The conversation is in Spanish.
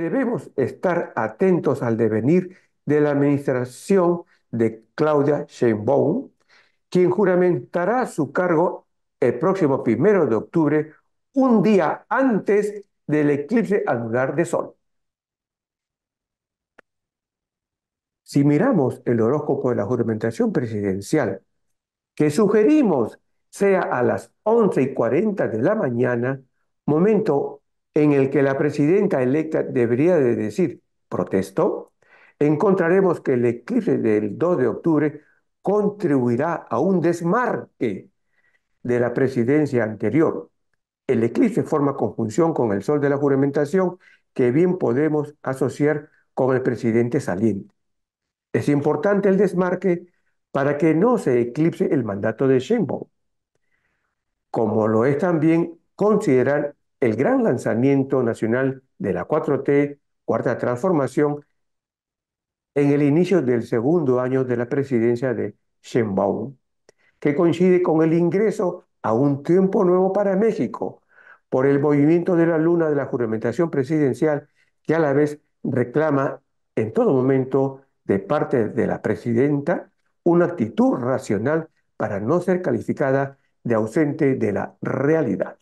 debemos estar atentos al devenir de la administración de Claudia Sheinbaum, quien juramentará su cargo el próximo primero de octubre, un día antes del eclipse anular de Sol. Si miramos el horóscopo de la juramentación presidencial, que sugerimos sea a las 11 y 40 de la mañana, momento en el que la presidenta electa debería de decir, protesto, encontraremos que el eclipse del 2 de octubre contribuirá a un desmarque de la presidencia anterior. El eclipse forma conjunción con el sol de la juramentación que bien podemos asociar con el presidente saliente. Es importante el desmarque para que no se eclipse el mandato de Sheinbaum, como lo es también considerar el gran lanzamiento nacional de la 4T, Cuarta Transformación, en el inicio del segundo año de la presidencia de Sheinbaum, que coincide con el ingreso a un tiempo nuevo para México por el movimiento de la luna de la juramentación presidencial que a la vez reclama en todo momento de parte de la presidenta una actitud racional para no ser calificada de ausente de la realidad.